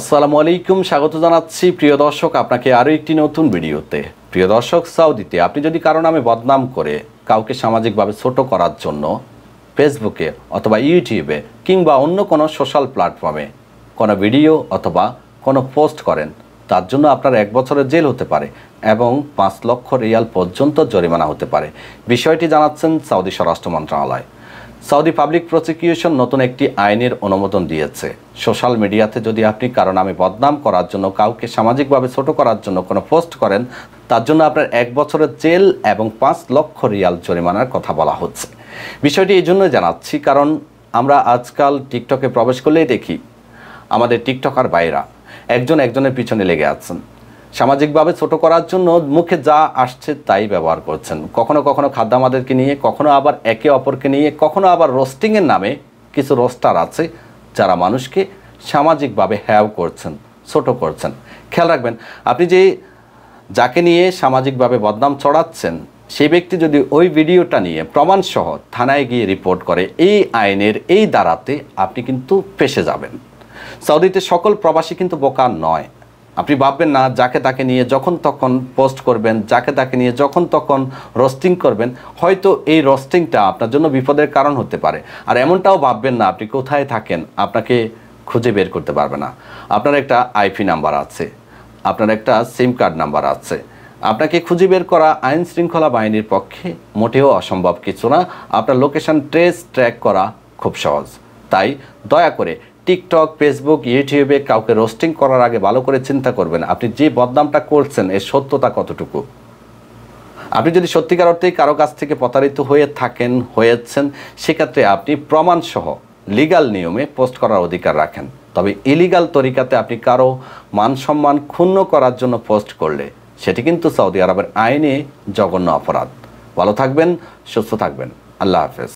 আসসালামু আলাইকুম স্বাগত জানাচ্ছি প্রিয় দর্শক আপনাকে আরও একটি নতুন ভিডিওতে প্রিয় দর্শক সাউদিতে আপনি যদি কারো নামে বদনাম করে কাউকে সামাজিকভাবে ছোট করার জন্য ফেসবুকে অথবা ইউটিউবে কিংবা অন্য কোনো সোশ্যাল প্ল্যাটফর্মে কোনো ভিডিও অথবা কোনো পোস্ট করেন তার জন্য আপনার এক বছরের জেল হতে পারে এবং পাঁচ লক্ষ রিয়াল পর্যন্ত জরিমানা হতে পারে বিষয়টি জানাচ্ছেন সৌদি স্বরাষ্ট্র মন্ত্রণালয় সৌদি পাবলিক প্রসিকিউশন নতুন একটি আইনের অনুমোদন দিয়েছে সোশ্যাল মিডিয়াতে যদি আপনি কারো নামে বদনাম করার জন্য কাউকে সামাজিকভাবে ছোট করার জন্য কোনো পোস্ট করেন তার জন্য আপনার এক বছরের জেল এবং পাঁচ লক্ষ রিয়াল জরিমানার কথা বলা হচ্ছে বিষয়টি এই জন্য জানাচ্ছি কারণ আমরা আজকাল টিকটকে প্রবেশ করলেই দেখি আমাদের টিকটকার বাইরা একজন একজনের পিছনে লেগে আছেন সামাজিকভাবে ছোট করার জন্য মুখে যা আসছে তাই ব্যবহার করছেন কখনো কখনো খাদ্য আমাদেরকে নিয়ে কখনো আবার একে অপরকে নিয়ে কখনো আবার রোস্টিংয়ের নামে কিছু রোস্টার আছে যারা মানুষকে সামাজিকভাবে হ্যাও করছেন ছোট করছেন খেয়াল রাখবেন আপনি যে যাকে নিয়ে সামাজিকভাবে বদনাম চড়াচ্ছেন সেই ব্যক্তি যদি ওই ভিডিওটা নিয়ে প্রমাণসহ থানায় গিয়ে রিপোর্ট করে এই আইনের এই দ্বারাতে আপনি কিন্তু ফেসে যাবেন সৌদিতে সকল প্রবাসী কিন্তু বোকা নয় আপনি ভাববেন না যাকে তাকে নিয়ে যখন তখন পোস্ট করবেন যাকে তাকে নিয়ে যখন তখন রোস্টিং করবেন হয়তো এই রোস্টিংটা আপনার জন্য বিপদের কারণ হতে পারে আর এমনটাও ভাববেন না আপনি কোথায় থাকেন আপনাকে খুঁজে বের করতে পারবে না আপনার একটা আইপি নাম্বার আছে আপনার একটা সিম কার্ড নাম্বার আছে আপনাকে খুঁজে বের করা আইন শৃঙ্খলা বাহিনীর পক্ষে মোটেও অসম্ভব কিছু না আপনার লোকেশন ট্রেস ট্র্যাক করা খুব সহজ তাই দয়া করে টিকটক ফেসবুক ইউটিউবে কাউকে রোস্টিং করার আগে ভালো করে চিন্তা করবেন আপনি যে বদনামটা করছেন এর সত্যতা কতটুকু আপনি যদি সত্যিকার অর্থেই কারো কাছ থেকে প্রতারিত হয়ে থাকেন হয়েছেন সেক্ষেত্রে আপনি প্রমাণসহ লিগাল নিয়মে পোস্ট করার অধিকার রাখেন তবে ইলিগাল তরিকাতে আপনি কারো মান সম্মান ক্ষুণ্ণ করার জন্য পোস্ট করলে সেটি কিন্তু সৌদি আরবের আইনে জঘন্য অপরাধ ভালো থাকবেন সুস্থ থাকবেন আল্লাহ হাফেজ